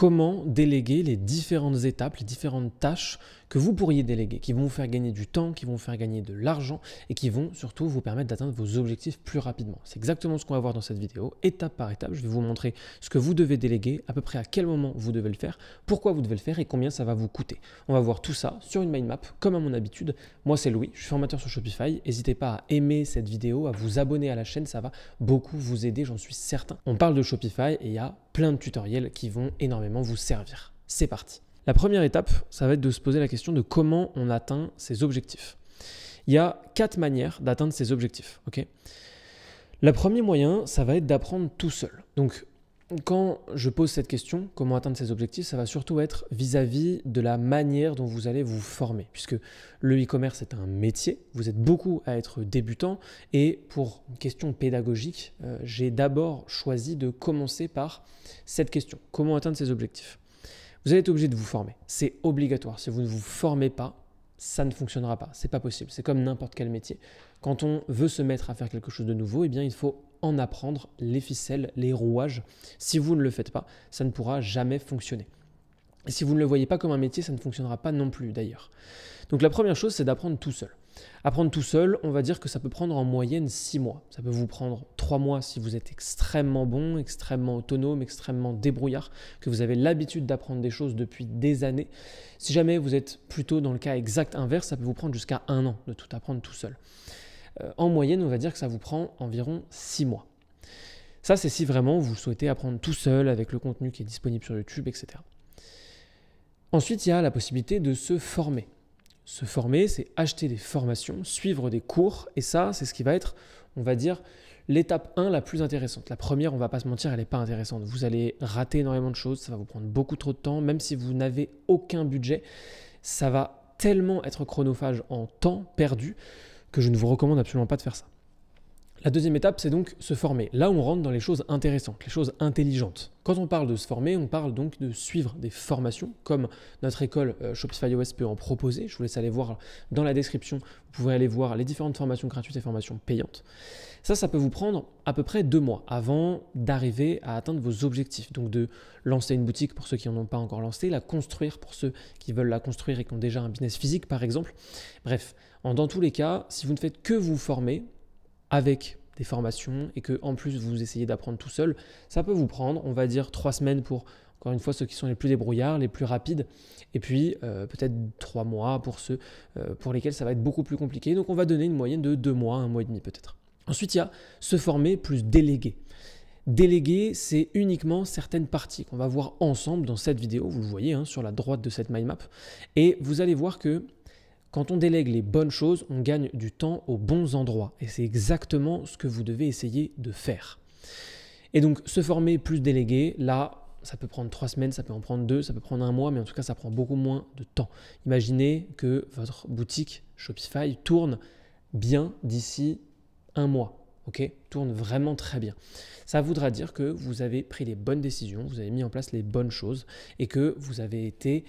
comment déléguer les différentes étapes, les différentes tâches que vous pourriez déléguer, qui vont vous faire gagner du temps, qui vont vous faire gagner de l'argent et qui vont surtout vous permettre d'atteindre vos objectifs plus rapidement. C'est exactement ce qu'on va voir dans cette vidéo, étape par étape. Je vais vous montrer ce que vous devez déléguer, à peu près à quel moment vous devez le faire, pourquoi vous devez le faire et combien ça va vous coûter. On va voir tout ça sur une mind map, comme à mon habitude. Moi, c'est Louis, je suis formateur sur Shopify. N'hésitez pas à aimer cette vidéo, à vous abonner à la chaîne, ça va beaucoup vous aider, j'en suis certain. On parle de Shopify et il y a plein de tutoriels qui vont énormément vous servir. C'est parti. La première étape, ça va être de se poser la question de comment on atteint ses objectifs. Il y a quatre manières d'atteindre ses objectifs. ok premier moyen, ça va être d'apprendre tout seul. Donc quand je pose cette question, comment atteindre ces objectifs, ça va surtout être vis-à-vis de la manière dont vous allez vous former, puisque le e-commerce est un métier, vous êtes beaucoup à être débutant, et pour une question pédagogique, euh, j'ai d'abord choisi de commencer par cette question, comment atteindre ces objectifs. Vous allez être obligé de vous former, c'est obligatoire, si vous ne vous formez pas, ça ne fonctionnera pas, c'est pas possible, c'est comme n'importe quel métier. Quand on veut se mettre à faire quelque chose de nouveau, eh bien il faut en apprendre les ficelles, les rouages. Si vous ne le faites pas, ça ne pourra jamais fonctionner. Et si vous ne le voyez pas comme un métier, ça ne fonctionnera pas non plus d'ailleurs. Donc la première chose, c'est d'apprendre tout seul. Apprendre tout seul, on va dire que ça peut prendre en moyenne six mois. Ça peut vous prendre trois mois si vous êtes extrêmement bon, extrêmement autonome, extrêmement débrouillard, que vous avez l'habitude d'apprendre des choses depuis des années. Si jamais vous êtes plutôt dans le cas exact inverse, ça peut vous prendre jusqu'à un an de tout apprendre tout seul. Euh, en moyenne, on va dire que ça vous prend environ 6 mois. Ça, c'est si vraiment vous souhaitez apprendre tout seul avec le contenu qui est disponible sur YouTube, etc. Ensuite, il y a la possibilité de se former. Se former, c'est acheter des formations, suivre des cours, et ça, c'est ce qui va être, on va dire, l'étape 1 la plus intéressante. La première, on va pas se mentir, elle n'est pas intéressante. Vous allez rater énormément de choses, ça va vous prendre beaucoup trop de temps, même si vous n'avez aucun budget, ça va tellement être chronophage en temps perdu que je ne vous recommande absolument pas de faire ça. La deuxième étape, c'est donc se former. Là, on rentre dans les choses intéressantes, les choses intelligentes. Quand on parle de se former, on parle donc de suivre des formations, comme notre école euh, Shopify OS peut en proposer. Je vous laisse aller voir dans la description. Vous pouvez aller voir les différentes formations gratuites et formations payantes. Ça, ça peut vous prendre à peu près deux mois avant d'arriver à atteindre vos objectifs. Donc de lancer une boutique pour ceux qui n'en ont pas encore lancé, la construire pour ceux qui veulent la construire et qui ont déjà un business physique, par exemple. Bref, dans tous les cas, si vous ne faites que vous former, avec des formations et que en plus vous essayez d'apprendre tout seul, ça peut vous prendre, on va dire, trois semaines pour encore une fois ceux qui sont les plus débrouillards, les plus rapides, et puis euh, peut-être trois mois pour ceux euh, pour lesquels ça va être beaucoup plus compliqué. Donc on va donner une moyenne de deux mois, un mois et demi peut-être. Ensuite, il y a se former plus déléguer. Déléguer, c'est uniquement certaines parties qu'on va voir ensemble dans cette vidéo, vous le voyez hein, sur la droite de cette mind map, et vous allez voir que quand on délègue les bonnes choses, on gagne du temps aux bons endroits. Et c'est exactement ce que vous devez essayer de faire. Et donc se former plus délégué, là, ça peut prendre trois semaines, ça peut en prendre deux, ça peut prendre un mois, mais en tout cas, ça prend beaucoup moins de temps. Imaginez que votre boutique Shopify tourne bien d'ici un mois. OK tourne vraiment très bien. Ça voudra dire que vous avez pris les bonnes décisions, vous avez mis en place les bonnes choses et que vous avez été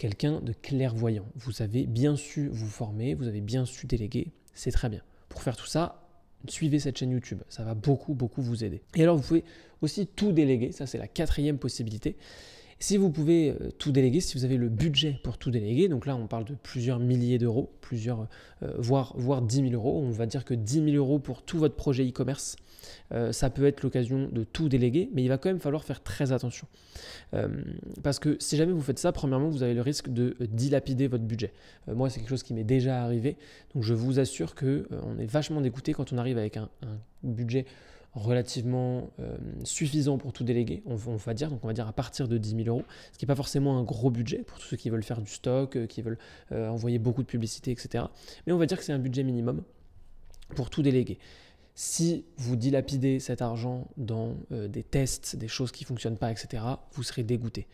quelqu'un de clairvoyant. Vous avez bien su vous former, vous avez bien su déléguer, c'est très bien. Pour faire tout ça, suivez cette chaîne YouTube, ça va beaucoup, beaucoup vous aider. Et alors, vous pouvez aussi tout déléguer, ça c'est la quatrième possibilité. Si vous pouvez euh, tout déléguer, si vous avez le budget pour tout déléguer, donc là on parle de plusieurs milliers d'euros, plusieurs, euh, voire, voire 10 000 euros, on va dire que 10 000 euros pour tout votre projet e-commerce, euh, ça peut être l'occasion de tout déléguer, mais il va quand même falloir faire très attention. parce que si jamais vous faites ça, premièrement, vous avez le risque de dilapider votre budget. moi, c'est quelque chose qui m'est déjà arrivé, donc je vous assure qu'on est vachement dégoûté quand on arrive avec un budget relativement euh, suffisant pour tout déléguer, on, va dire, donc on va dire à partir de 10 000 euros, ce qui n'est pas forcément un gros budget pour tous ceux qui veulent faire du stock, euh, qui veulent euh, envoyer beaucoup de publicité, etc. Mais on va dire que c'est un budget minimum pour tout déléguer. Si vous dilapidez cet argent dans des tests, des choses qui ne fonctionnent pas, etc., vous serez dégoûté.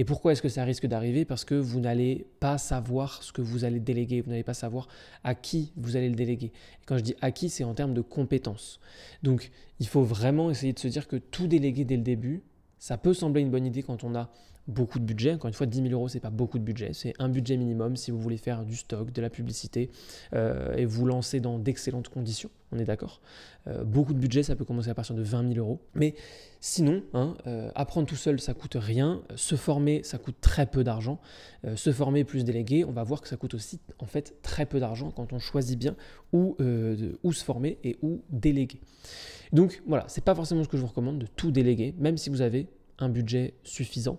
Et pourquoi est-ce que ça risque d'arriver Parce que vous n'allez pas savoir ce que vous allez déléguer, vous n'allez pas savoir à qui vous allez le déléguer. Et quand je dis à qui, c'est en termes de compétences. Donc il faut vraiment essayer de se dire que tout déléguer dès le début, ça peut sembler une bonne idée quand on a beaucoup de budget. Encore une fois, 10 000 euros, ce n'est pas beaucoup de budget. C'est un budget minimum si vous voulez faire du stock, de la publicité euh, et vous lancer dans d'excellentes conditions. On est d'accord. Euh, beaucoup de budget, ça peut commencer à partir de 20 000 euros. Mais sinon, hein, euh, apprendre tout seul, ça coûte rien. Se former, ça coûte très peu d'argent. se former plus déléguer, on va voir que ça coûte aussi en fait très peu d'argent quand on choisit bien où se former et où déléguer. Donc voilà, c'est pas forcément ce que je vous recommande de tout déléguer, même si vous avez un budget suffisant.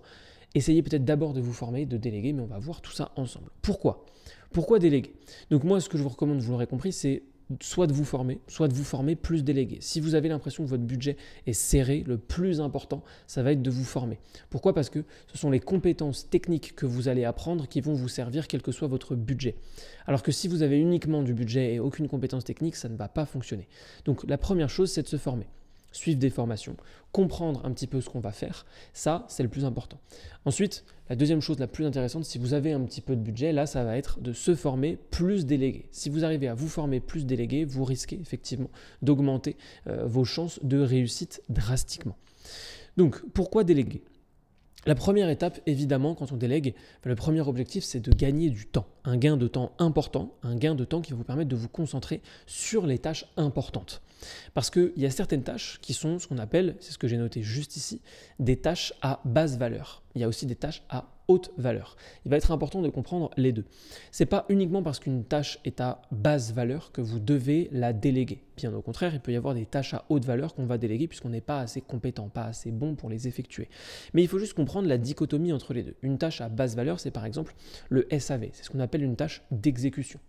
Essayez peut-être d'abord de vous former, de déléguer, mais on va voir tout ça ensemble. Pourquoi Pourquoi déléguer Donc moi, ce que je vous recommande, vous l'aurez compris, c'est soit de vous former, soit de vous former plus délégué. Si vous avez l'impression que votre budget est serré, le plus important, ça va être de vous former. Pourquoi Parce que ce sont les compétences techniques que vous allez apprendre qui vont vous servir quel que soit votre budget. Alors que si vous avez uniquement du budget et aucune compétence technique, ça ne va pas fonctionner. Donc la première chose, c'est de se former suivre des formations, comprendre un petit peu ce qu'on va faire, ça c'est le plus important. Ensuite, la deuxième chose la plus intéressante, si vous avez un petit peu de budget, là ça va être de se former plus délégué. Si vous arrivez à vous former plus délégué, vous risquez effectivement d'augmenter euh, vos chances de réussite drastiquement. Donc pourquoi déléguer la première étape, évidemment, quand on délègue, le premier objectif, c'est de gagner du temps un gain de temps important, un gain de temps qui va vous permettre de vous concentrer sur les tâches importantes. Parce qu'il y a certaines tâches qui sont ce qu'on appelle, c'est ce que j'ai noté juste ici, des tâches à basse valeur. Il y a aussi des tâches à haute valeur. Il va être important de comprendre les deux. C'est pas uniquement parce qu'une tâche est à basse valeur que vous devez la déléguer. Bien au contraire, il peut y avoir des tâches à haute valeur qu'on va déléguer puisqu'on n'est pas assez compétent, pas assez bon pour les effectuer. Mais il faut juste comprendre la dichotomie entre les deux. Une tâche à basse valeur, c'est par exemple le SAV, c'est ce qu'on appelle une tâche d'exécution.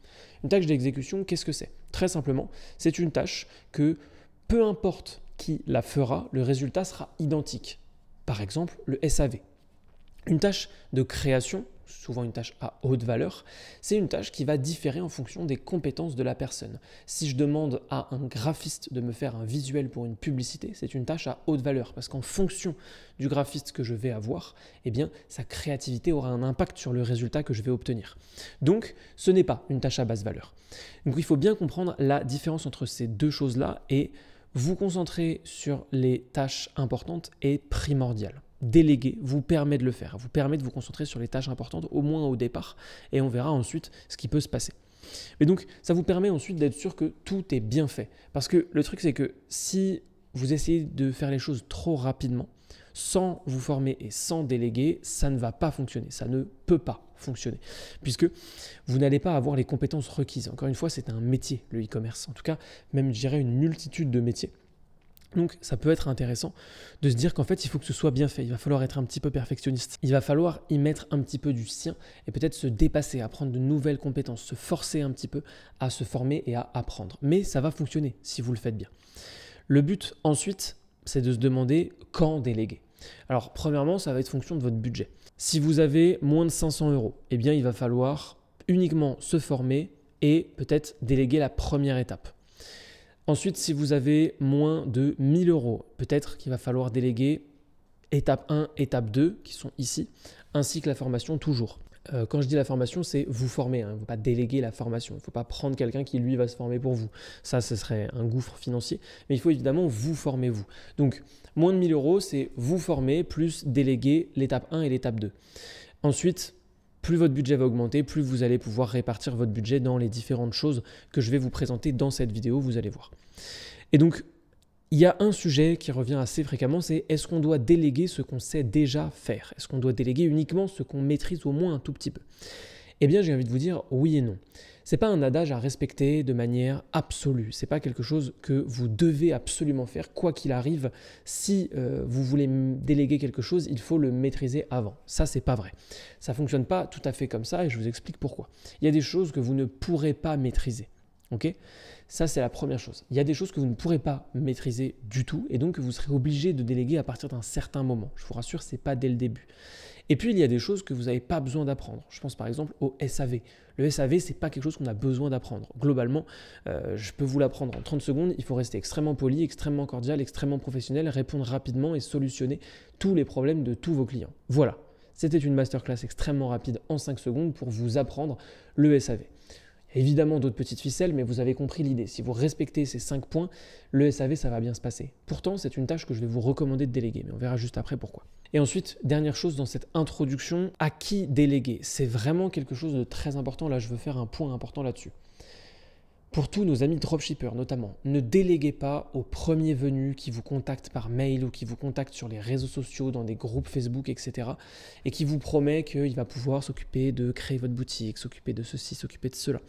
Une tâche d'exécution, qu'est-ce que c'est Très simplement, c'est une tâche que peu importe qui la fera, le résultat sera identique. Par exemple, le SAV. Une tâche de création, souvent une tâche à haute valeur, c'est une tâche qui va différer en fonction des compétences de la personne. Si je demande à un graphiste de me faire un visuel pour une publicité, c'est une tâche à haute valeur parce qu'en fonction du graphiste que je vais avoir, eh bien sa créativité aura un impact sur le résultat que je vais obtenir. Donc ce n'est pas une tâche à basse valeur. Donc il faut bien comprendre la différence entre ces deux choses-là et vous concentrer sur les tâches importantes et primordiales déléguer vous permet de le faire, vous permet de vous concentrer sur les tâches importantes, au moins au départ, et on verra ensuite ce qui peut se passer. Mais donc, ça vous permet ensuite d'être sûr que tout est bien fait. Parce que le truc, c'est que si vous essayez de faire les choses trop rapidement, sans vous former et sans déléguer, ça ne va pas fonctionner, ça ne peut pas fonctionner, puisque vous n'allez pas avoir les compétences requises. Encore une fois, c'est un métier, le e-commerce, en tout cas, même je dirais une multitude de métiers. Donc ça peut être intéressant de se dire qu'en fait il faut que ce soit bien fait, il va falloir être un petit peu perfectionniste, il va falloir y mettre un petit peu du sien et peut-être se dépasser, apprendre de nouvelles compétences, se forcer un petit peu à se former et à apprendre. Mais ça va fonctionner si vous le faites bien. Le but ensuite c'est de se demander quand déléguer. Alors premièrement ça va être fonction de votre budget. Si vous avez moins de 500 euros, eh bien il va falloir uniquement se former et peut-être déléguer la première étape. Ensuite, si vous avez moins de 1000 euros, peut-être qu'il va falloir déléguer étape 1, étape 2, qui sont ici, ainsi que la formation toujours. Euh, quand je dis la formation, c'est vous former, il hein. ne pas déléguer la formation, il ne faut pas prendre quelqu'un qui lui va se former pour vous. Ça, ce serait un gouffre financier, mais il faut évidemment vous former vous. Donc, moins de 1000 euros, c'est vous former plus déléguer l'étape 1 et l'étape 2. Ensuite, plus votre budget va augmenter, plus vous allez pouvoir répartir votre budget dans les différentes choses que je vais vous présenter dans cette vidéo, vous allez voir. Et donc, il y a un sujet qui revient assez fréquemment, c'est est-ce qu'on doit déléguer ce qu'on sait déjà faire Est-ce qu'on doit déléguer uniquement ce qu'on maîtrise au moins un tout petit peu eh bien, j'ai envie de vous dire oui et non. C'est pas un adage à respecter de manière absolue. C'est pas quelque chose que vous devez absolument faire, quoi qu'il arrive. Si euh, vous voulez déléguer quelque chose, il faut le maîtriser avant. Ça, c'est pas vrai. Ça fonctionne pas tout à fait comme ça, et je vous explique pourquoi. Il y a des choses que vous ne pourrez pas maîtriser. Ok Ça, c'est la première chose. Il y a des choses que vous ne pourrez pas maîtriser du tout, et donc que vous serez obligé de déléguer à partir d'un certain moment. Je vous rassure, c'est pas dès le début. Et puis, il y a des choses que vous n'avez pas besoin d'apprendre. Je pense par exemple au SAV. Le SAV, c'est pas quelque chose qu'on a besoin d'apprendre. Globalement, euh, je peux vous l'apprendre en 30 secondes. Il faut rester extrêmement poli, extrêmement cordial, extrêmement professionnel, répondre rapidement et solutionner tous les problèmes de tous vos clients. Voilà. C'était une masterclass extrêmement rapide en 5 secondes pour vous apprendre le SAV. Évidemment, d'autres petites ficelles, mais vous avez compris l'idée. Si vous respectez ces 5 points, le SAV, ça va bien se passer. Pourtant, c'est une tâche que je vais vous recommander de déléguer, mais on verra juste après pourquoi. Et ensuite, dernière chose dans cette introduction, à qui déléguer C'est vraiment quelque chose de très important. Là, je veux faire un point important là-dessus. Pour tous nos amis dropshippers notamment, ne déléguez pas au premier venu qui vous contacte par mail ou qui vous contacte sur les réseaux sociaux, dans des groupes Facebook, etc. et qui vous promet qu'il va pouvoir s'occuper de créer votre boutique, s'occuper de ceci, s'occuper de cela.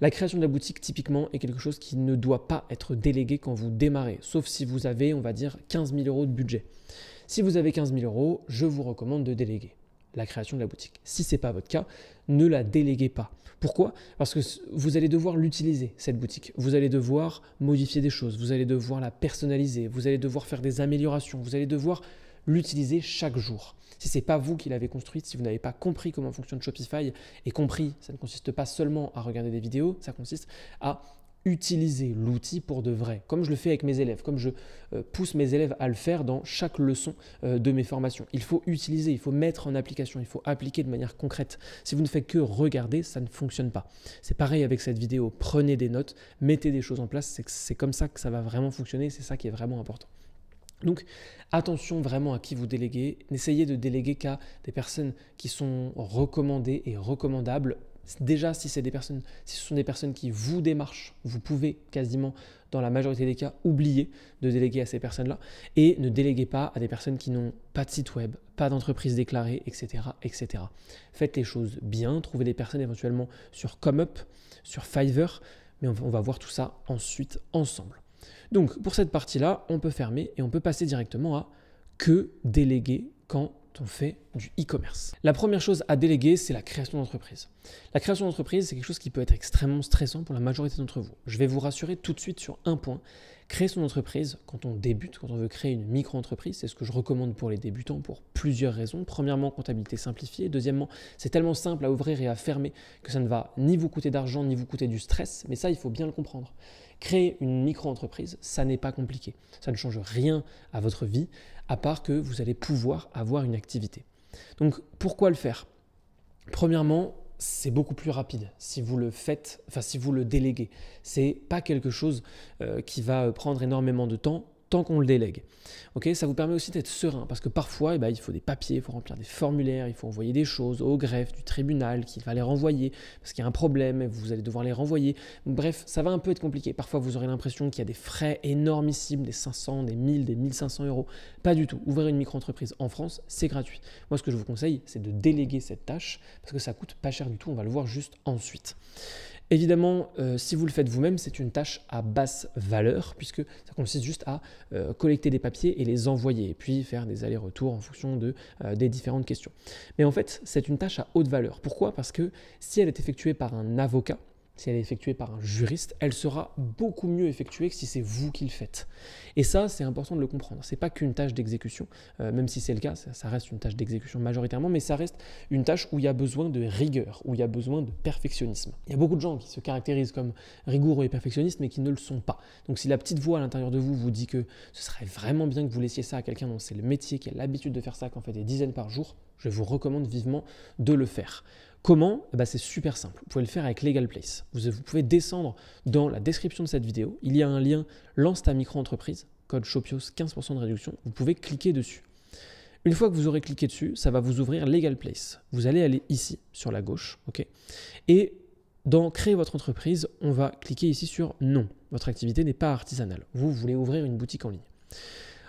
La création de la boutique typiquement est quelque chose qui ne doit pas être délégué quand vous démarrez, sauf si vous avez, on va dire, 15 000 euros de budget. Si vous avez 15 000 euros, je vous recommande de déléguer la création de la boutique. Si ce n'est pas votre cas, ne la déléguez pas. Pourquoi Parce que vous allez devoir l'utiliser, cette boutique. Vous allez devoir modifier des choses, vous allez devoir la personnaliser, vous allez devoir faire des améliorations, vous allez devoir l'utiliser chaque jour. Si ce n'est pas vous qui l'avez construite, si vous n'avez pas compris comment fonctionne Shopify, et compris, ça ne consiste pas seulement à regarder des vidéos, ça consiste à utiliser l'outil pour de vrai, comme je le fais avec mes élèves, comme je euh, pousse mes élèves à le faire dans chaque leçon euh, de mes formations. Il faut utiliser, il faut mettre en application, il faut appliquer de manière concrète. Si vous ne faites que regarder, ça ne fonctionne pas. C'est pareil avec cette vidéo, prenez des notes, mettez des choses en place, c'est comme ça que ça va vraiment fonctionner, c'est ça qui est vraiment important. Donc attention vraiment à qui vous déléguez, n'essayez de déléguer qu'à des personnes qui sont recommandées et recommandables Déjà, si, des personnes, si ce sont des personnes qui vous démarchent, vous pouvez quasiment, dans la majorité des cas, oublier de déléguer à ces personnes-là. Et ne déléguez pas à des personnes qui n'ont pas de site web, pas d'entreprise déclarée, etc., etc. Faites les choses bien, trouvez des personnes éventuellement sur ComeUp, sur Fiverr, mais on va voir tout ça ensuite ensemble. Donc, pour cette partie-là, on peut fermer et on peut passer directement à que déléguer quand on fait du e-commerce. La première chose à déléguer, c'est la création d'entreprise. La création d'entreprise, c'est quelque chose qui peut être extrêmement stressant pour la majorité d'entre vous. Je vais vous rassurer tout de suite sur un point. Créer son entreprise, quand on débute, quand on veut créer une micro-entreprise, c'est ce que je recommande pour les débutants pour plusieurs raisons. Premièrement, comptabilité simplifiée. Deuxièmement, c'est tellement simple à ouvrir et à fermer que ça ne va ni vous coûter d'argent, ni vous coûter du stress. Mais ça, il faut bien le comprendre. Créer une micro-entreprise, ça n'est pas compliqué. Ça ne change rien à votre vie, à part que vous allez pouvoir avoir une activité. Donc pourquoi le faire Premièrement, c'est beaucoup plus rapide si vous le faites, enfin si vous le déléguez. C'est pas quelque chose euh, qui va euh, prendre énormément de temps tant qu'on le délègue. ok ça vous permet aussi d'être serein parce que parfois eh ben, il faut des papiers, il faut remplir des formulaires, il faut envoyer des choses au greffe du tribunal qu'il va les renvoyer parce qu'il y a un problème, vous allez devoir les renvoyer. Bref, ça va un peu être compliqué. Parfois vous aurez l'impression qu'il y a des frais énormissimes, des 500, des 1000, des 1500 euros. Pas du tout. Ouvrir une micro-entreprise en France, c'est gratuit. Moi ce que je vous conseille, c'est de déléguer cette tâche parce que ça coûte pas cher du tout, on va le voir juste ensuite. Évidemment, euh, si vous le faites vous-même, c'est une tâche à basse valeur, puisque ça consiste juste à euh, collecter des papiers et les envoyer, et puis faire des allers-retours en fonction de, euh, des différentes questions. Mais en fait, c'est une tâche à haute valeur. Pourquoi Parce que si elle est effectuée par un avocat, si elle est effectuée par un juriste, elle sera beaucoup mieux effectuée que si c'est vous qui le faites. Et ça, c'est important de le comprendre. Ce n'est pas qu'une tâche d'exécution, euh, même si c'est le cas, ça, reste une tâche d'exécution majoritairement, mais ça reste une tâche où il y a besoin de rigueur, où il y a besoin de perfectionnisme. Il y a beaucoup de gens qui se caractérisent comme rigoureux et perfectionnistes, mais qui ne le sont pas. Donc si la petite voix à l'intérieur de vous vous dit que ce serait vraiment bien que vous laissiez ça à quelqu'un dont c'est le métier, qui a l'habitude de faire ça, qu'en fait des dizaines par jour, je vous recommande vivement de le faire. Comment eh ben, C'est super simple. Vous pouvez le faire avec Legal Place. Vous, pouvez descendre dans la description de cette vidéo. Il y a un lien Lance ta micro-entreprise, code Shopios, 15% de réduction. Vous pouvez cliquer dessus. Une fois que vous aurez cliqué dessus, ça va vous ouvrir Legal Place. Vous allez aller ici, sur la gauche. Et dans Créer votre entreprise, on va cliquer ici sur Non. Votre activité n'est pas artisanale. Vous voulez ouvrir une boutique en ligne.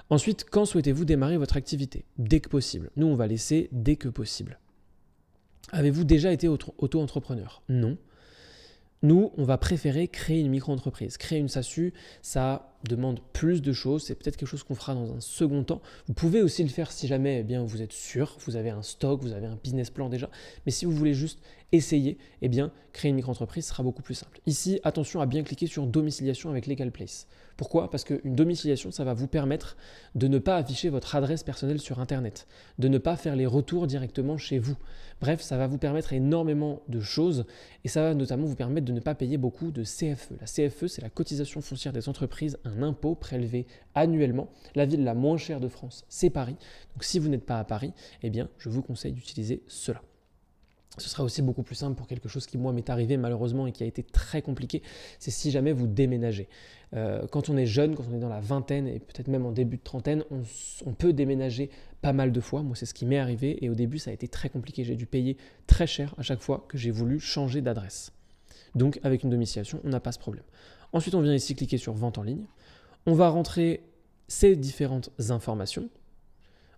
Ensuite, quand souhaitez-vous démarrer votre activité Dès que possible. Nous, on va laisser dès que possible. Avez-vous déjà été auto-entrepreneur Non. Nous, on va préférer créer une micro-entreprise. Créer une SASU, ça demande plus de choses. C'est peut-être quelque chose qu'on fera dans un second temps. Vous pouvez aussi le faire si jamais eh bien, vous êtes sûr, vous avez un stock, vous avez un business plan déjà. Mais si vous voulez juste essayer, eh bien, créer une micro-entreprise sera beaucoup plus simple. Ici, attention à bien cliquer sur domiciliation avec Legal Place. Pourquoi Parce qu'une domiciliation, ça va vous permettre de ne pas afficher votre adresse personnelle sur Internet, de ne pas faire les retours directement chez vous. Bref, ça va vous permettre énormément de choses et ça va notamment vous permettre de ne pas payer beaucoup de CFE. La CFE, c'est la cotisation foncière des entreprises, un impôt prélevé annuellement. La ville la moins chère de France, c'est Paris. Donc si vous n'êtes pas à Paris, eh bien, je vous conseille d'utiliser cela ce sera aussi beaucoup plus simple pour quelque chose qui, moi, m'est arrivé malheureusement et qui a été très compliqué, c'est si jamais vous déménagez. Euh, quand on est jeune, quand on est dans la vingtaine et peut-être même en début de trentaine, on, on peut déménager pas mal de fois. Moi, c'est ce qui m'est arrivé et au début, ça a été très compliqué. J'ai dû payer très cher à chaque fois que j'ai voulu changer d'adresse. Donc, avec une domiciliation, on n'a pas ce problème. Ensuite, on vient ici cliquer sur Vente en ligne. On va rentrer ces différentes informations.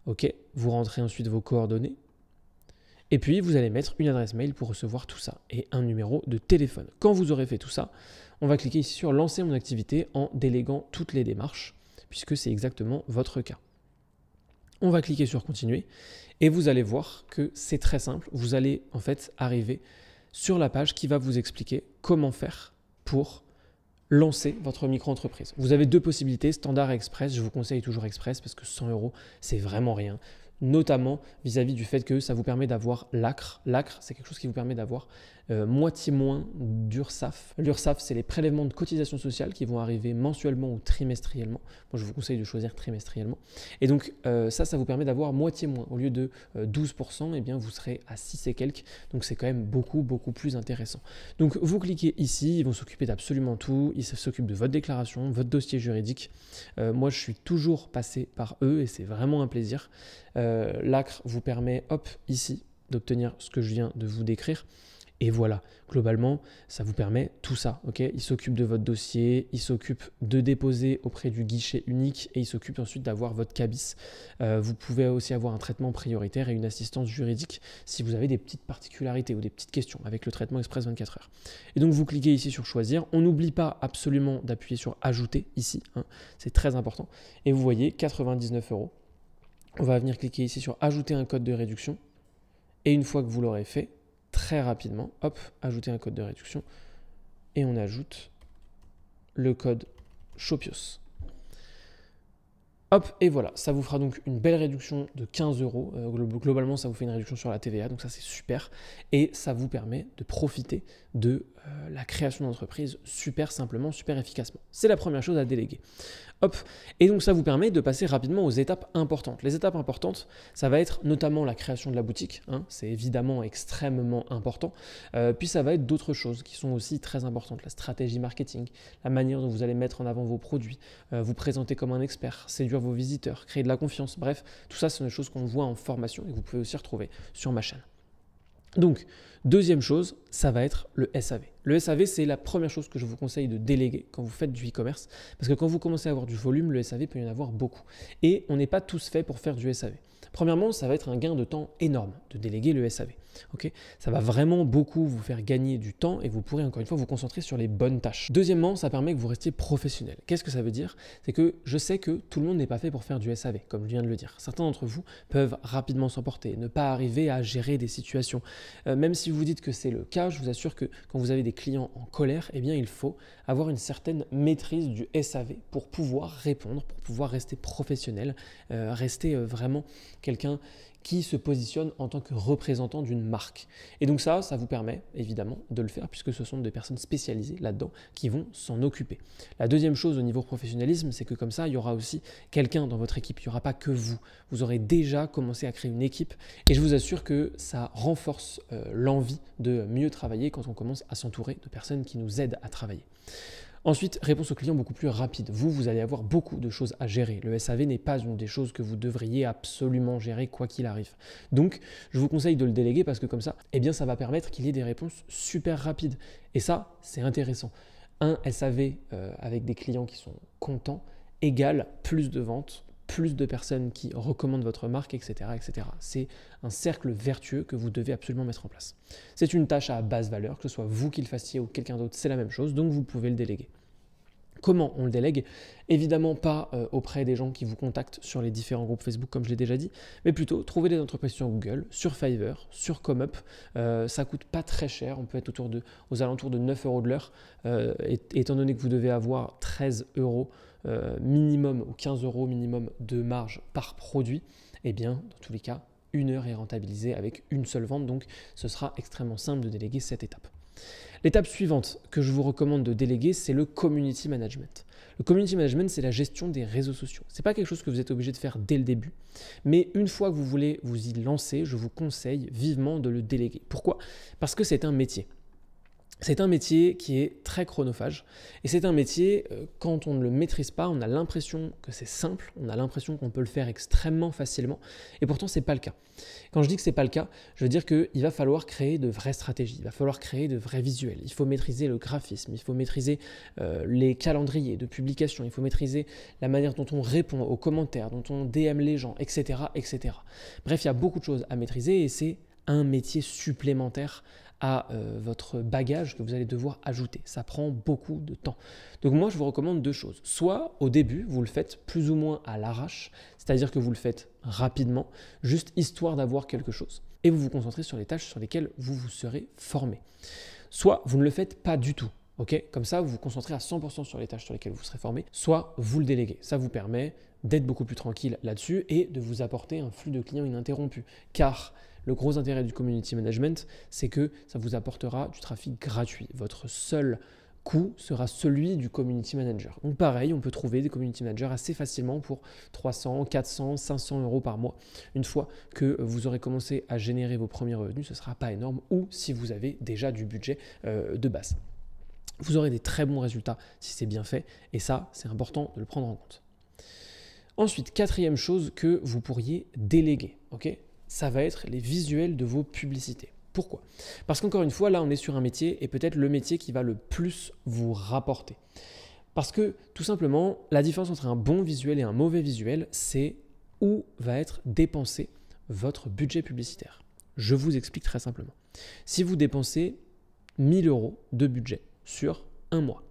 OK, vous rentrez ensuite vos coordonnées et puis, vous allez mettre une adresse mail pour recevoir tout ça et un numéro de téléphone. Quand vous aurez fait tout ça, on va cliquer ici sur Lancer mon activité en déléguant toutes les démarches, puisque c'est exactement votre cas. On va cliquer sur Continuer et vous allez voir que c'est très simple. Vous allez en fait arriver sur la page qui va vous expliquer comment faire pour lancer votre micro-entreprise. Vous avez deux possibilités, standard et express. Je vous conseille toujours express parce que 100 euros, c'est vraiment rien notamment vis-à-vis du fait que ça vous permet d'avoir l'acre. L'acre, c'est quelque chose qui vous permet d'avoir euh, moitié moins d'URSAF. L'URSAF, c'est les prélèvements de cotisations sociales qui vont arriver mensuellement ou trimestriellement. Moi, je vous conseille de choisir trimestriellement. Et donc, euh, ça, ça vous permet d'avoir moitié moins. Au lieu de 12%, euh, eh bien, vous serez à 6 et quelques. Donc, c'est quand même beaucoup, beaucoup plus intéressant. Donc, vous cliquez ici, ils vont s'occuper d'absolument tout. Ils s'occupent de votre déclaration, votre dossier juridique. moi, je suis toujours passé par eux et c'est vraiment un plaisir. L'ACRE vous permet, hop, ici, d'obtenir ce que je viens de vous décrire. Et voilà, globalement, ça vous permet tout ça. ok il s'occupe de votre dossier, il s'occupe de déposer auprès du guichet unique et il s'occupe ensuite d'avoir votre cabis. Euh, vous pouvez aussi avoir un traitement prioritaire et une assistance juridique si vous avez des petites particularités ou des petites questions avec le traitement express 24 heures. Et donc vous cliquez ici sur choisir. On n'oublie pas absolument d'appuyer sur ajouter ici, hein. c'est très important. Et vous voyez 99 euros. On va venir cliquer ici sur ajouter un code de réduction. Et une fois que vous l'aurez fait, très rapidement. Hop, ajouter un code de réduction. Et on ajoute le code Shopios. Hop, et voilà, ça vous fera donc une belle réduction de 15 euros. Euh, globalement, ça vous fait une réduction sur la TVA, donc ça c'est super. Et ça vous permet de profiter de euh, la création d'entreprise super simplement, super efficacement. C'est la première chose à déléguer. Hop. Et donc ça vous permet de passer rapidement aux étapes importantes. Les étapes importantes, ça va être notamment la création de la boutique, hein. c'est évidemment extrêmement important, euh, puis ça va être d'autres choses qui sont aussi très importantes, la stratégie marketing, la manière dont vous allez mettre en avant vos produits, euh, vous présenter comme un expert, séduire vos visiteurs, créer de la confiance, bref, tout ça, c'est une des choses qu'on voit en formation et que vous pouvez aussi retrouver sur ma chaîne. Donc, Deuxième chose, ça va être le SAV. Le SAV, c'est la première chose que je vous conseille de déléguer quand vous faites du e-commerce, parce que quand vous commencez à avoir du volume, le SAV peut y en avoir beaucoup. Et on n'est pas tous faits pour faire du SAV. Premièrement, ça va être un gain de temps énorme de déléguer le SAV. Ok ça va vraiment beaucoup vous faire gagner du temps et vous pourrez encore une fois vous concentrer sur les bonnes tâches. Deuxièmement, ça permet que vous restiez professionnel. Qu'est-ce que ça veut dire C'est que je sais que tout le monde n'est pas fait pour faire du SAV, comme je viens de le dire. Certains d'entre vous peuvent rapidement s'emporter, ne pas arriver à gérer des situations. Euh, même si vous dites que c'est le cas, je vous assure que quand vous avez des clients en colère, et eh bien, il faut avoir une certaine maîtrise du SAV pour pouvoir répondre, pour pouvoir rester professionnel, euh, rester euh, vraiment quelqu'un qui se positionne en tant que représentant d'une marque. Et donc ça, ça vous permet évidemment de le faire puisque ce sont des personnes spécialisées là-dedans qui vont s'en occuper. La deuxième chose au niveau professionnalisme, c'est que comme ça, il y aura aussi quelqu'un dans votre équipe. Il n'y aura pas que vous. Vous aurez déjà commencé à créer une équipe et je vous assure que ça renforce euh, l'envie envie de mieux travailler quand on commence à s'entourer de personnes qui nous aident à travailler. Ensuite, réponse aux clients beaucoup plus rapide. Vous, vous allez avoir beaucoup de choses à gérer. Le SAV n'est pas une des choses que vous devriez absolument gérer quoi qu'il arrive. Donc, je vous conseille de le déléguer parce que comme ça, eh bien, ça va permettre qu'il y ait des réponses super rapides. Et ça, c'est intéressant. Un SAV euh, avec des clients qui sont contents égale plus de ventes, plus de personnes qui recommandent votre marque, etc. etc. C'est un cercle vertueux que vous devez absolument mettre en place. C'est une tâche à basse valeur, que ce soit vous qui le fassiez ou quelqu'un d'autre, c'est la même chose, donc vous pouvez le déléguer. Comment on le délègue Évidemment pas euh, auprès des gens qui vous contactent sur les différents groupes Facebook comme je l'ai déjà dit, mais plutôt trouver des entreprises sur Google, sur Fiverr, sur ComeUp. Ça euh, ça coûte pas très cher, on peut être autour de, aux alentours de 9 euros de l'heure, euh, étant donné que vous devez avoir 13 euros euh, minimum ou 15 euros minimum de marge par produit, et eh bien, dans tous les cas, une heure est rentabilisée avec une seule vente, donc ce sera extrêmement simple de déléguer cette étape. L'étape suivante que je vous recommande de déléguer, c'est le community management. Le community management, c'est la gestion des réseaux sociaux. Ce n'est pas quelque chose que vous êtes obligé de faire dès le début, mais une fois que vous voulez vous y lancer, je vous conseille vivement de le déléguer. Pourquoi Parce que c'est un métier. C'est un métier qui est très chronophage et c'est un métier, euh, quand on ne le maîtrise pas, on a l'impression que c'est simple, on a l'impression qu'on peut le faire extrêmement facilement et pourtant ce n'est pas le cas. Quand je dis que ce n'est pas le cas, je veux dire qu'il va falloir créer de vraies stratégies, il va falloir créer de vrais visuels, il faut maîtriser le graphisme, il faut maîtriser euh, les calendriers de publication, il faut maîtriser la manière dont on répond aux commentaires, dont on DM les gens, etc. etc. Bref, il y a beaucoup de choses à maîtriser et c'est un métier supplémentaire euh, votre bagage que vous allez devoir ajouter. Ça prend beaucoup de temps. Donc moi, je vous recommande deux choses. Soit au début, vous le faites plus ou moins à l'arrache, c'est-à-dire que vous le faites rapidement, juste histoire d'avoir quelque chose. Et vous vous concentrez sur les tâches sur lesquelles vous vous serez formé. Soit vous ne le faites pas du tout. ok Comme ça, vous vous concentrez à 100% sur les tâches sur lesquelles vous serez formé, soit vous le déléguez. Ça vous permet d'être beaucoup plus tranquille là-dessus et de vous apporter un flux de clients ininterrompu. Car le gros intérêt du community management, c'est que ça vous apportera du trafic gratuit. Votre seul coût sera celui du community manager. Donc pareil, on peut trouver des community managers assez facilement pour 300, 400, 500 euros par mois. Une fois que vous aurez commencé à générer vos premiers revenus, ce ne sera pas énorme ou si vous avez déjà du budget euh, de base. Vous aurez des très bons résultats si c'est bien fait et ça, c'est important de le prendre en compte. Ensuite, quatrième chose que vous pourriez déléguer. ok ça va être les visuels de vos publicités. Pourquoi Parce qu'encore une fois, là, on est sur un métier et peut-être le métier qui va le plus vous rapporter. Parce que tout simplement, la différence entre un bon visuel et un mauvais visuel, c'est où va être dépensé votre budget publicitaire. Je vous explique très simplement. Si vous dépensez 1000 euros de budget sur un mois,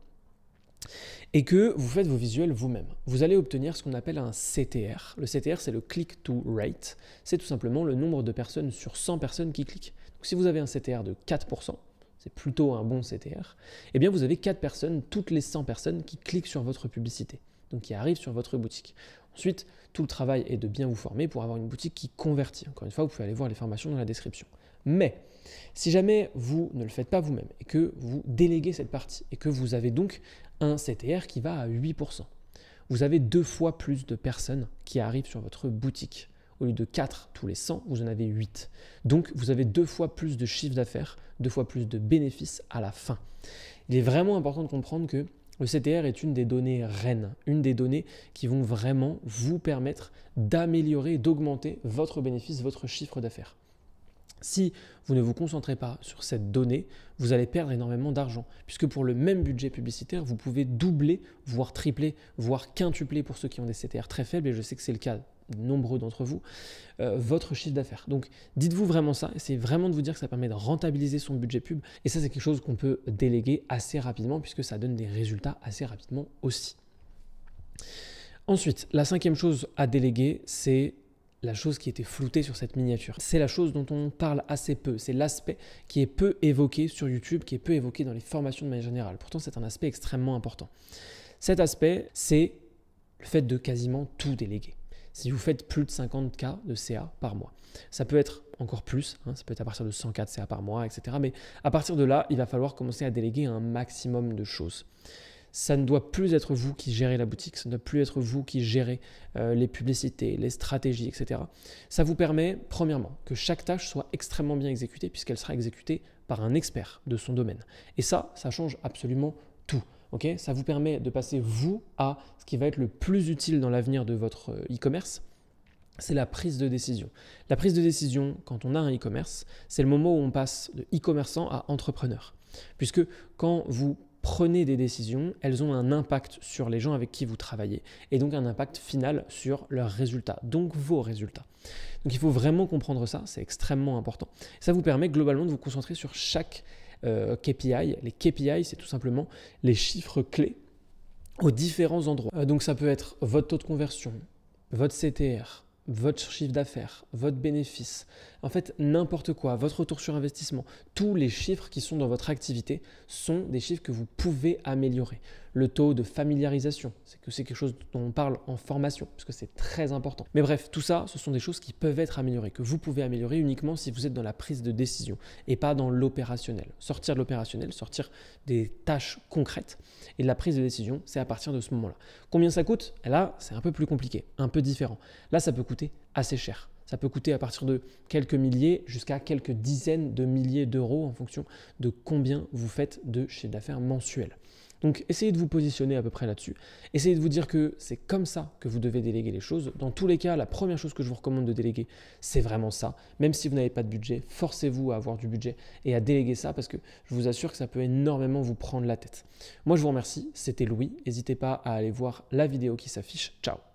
et que vous faites vos visuels vous-même. Vous allez obtenir ce qu'on appelle un CTR. Le CTR, c'est le click-to-rate. C'est tout simplement le nombre de personnes sur 100 personnes qui cliquent. Donc si vous avez un CTR de 4%, c'est plutôt un bon CTR, eh bien vous avez 4 personnes, toutes les 100 personnes qui cliquent sur votre publicité, donc qui arrivent sur votre boutique. Ensuite, tout le travail est de bien vous former pour avoir une boutique qui convertit. Encore une fois, vous pouvez aller voir les formations dans la description. Mais si jamais vous ne le faites pas vous-même et que vous déléguez cette partie et que vous avez donc un CTR qui va à 8%, vous avez deux fois plus de personnes qui arrivent sur votre boutique. Au lieu de 4 tous les 100, vous en avez 8. Donc vous avez deux fois plus de chiffre d'affaires, deux fois plus de bénéfices à la fin. Il est vraiment important de comprendre que le CTR est une des données reines, une des données qui vont vraiment vous permettre d'améliorer, d'augmenter votre bénéfice, votre chiffre d'affaires. Si vous ne vous concentrez pas sur cette donnée, vous allez perdre énormément d'argent, puisque pour le même budget publicitaire, vous pouvez doubler, voire tripler, voire quintupler pour ceux qui ont des CTR très faibles, et je sais que c'est le cas de nombreux d'entre vous, euh, votre chiffre d'affaires. Donc dites-vous vraiment ça, essayez vraiment de vous dire que ça permet de rentabiliser son budget pub, et ça c'est quelque chose qu'on peut déléguer assez rapidement, puisque ça donne des résultats assez rapidement aussi. Ensuite, la cinquième chose à déléguer, c'est la chose qui était floutée sur cette miniature. C'est la chose dont on parle assez peu, c'est l'aspect qui est peu évoqué sur YouTube, qui est peu évoqué dans les formations de manière générale. Pourtant, c'est un aspect extrêmement important. Cet aspect, c'est le fait de quasiment tout déléguer. Si vous faites plus de 50 cas de CA par mois, ça peut être encore plus, hein, ça peut être à partir de 104 CA par mois, etc. Mais à partir de là, il va falloir commencer à déléguer un maximum de choses ça ne doit plus être vous qui gérez la boutique, ça ne doit plus être vous qui gérez euh, les publicités, les stratégies, etc. Ça vous permet, premièrement, que chaque tâche soit extrêmement bien exécutée, puisqu'elle sera exécutée par un expert de son domaine. Et ça, ça change absolument tout. ça vous permet de passer, vous, à ce qui va être le plus utile dans l'avenir de votre euh, e-commerce, c'est la prise de décision. La prise de décision, quand on a un e-commerce, c'est le moment où on passe de e-commerçant à entrepreneur. Puisque quand vous prenez des décisions, elles ont un impact sur les gens avec qui vous travaillez et donc un impact final sur leurs résultats, donc vos résultats. Donc il faut vraiment comprendre ça, c'est extrêmement important. Ça vous permet globalement de vous concentrer sur chaque euh, KPI. Les KPI, c'est tout simplement les chiffres clés aux différents endroits. Euh, donc ça peut être votre taux de conversion, votre CTR, votre chiffre d'affaires, votre bénéfice, en fait n'importe quoi, votre retour sur investissement, tous les chiffres qui sont dans votre activité sont des chiffres que vous pouvez améliorer le taux de familiarisation. C'est que c'est quelque chose dont on parle en formation, parce que c'est très important. Mais bref, tout ça, ce sont des choses qui peuvent être améliorées, que vous pouvez améliorer uniquement si vous êtes dans la prise de décision et pas dans l'opérationnel. Sortir de l'opérationnel, sortir des tâches concrètes et la prise de décision, c'est à partir de ce moment-là. Combien ça coûte eh Là, c'est un peu plus compliqué, un peu différent. Là, ça peut coûter assez cher. Ça peut coûter à partir de quelques milliers jusqu'à quelques dizaines de milliers d'euros en fonction de combien vous faites de chiffre d'affaires mensuel. Donc essayez de vous positionner à peu près là-dessus. Essayez de vous dire que c'est comme ça que vous devez déléguer les choses. Dans tous les cas, la première chose que je vous recommande de déléguer, c'est vraiment ça. Même si vous n'avez pas de budget, forcez-vous à avoir du budget et à déléguer ça parce que je vous assure que ça peut énormément vous prendre la tête. Moi, je vous remercie. C'était Louis. N'hésitez pas à aller voir la vidéo qui s'affiche. Ciao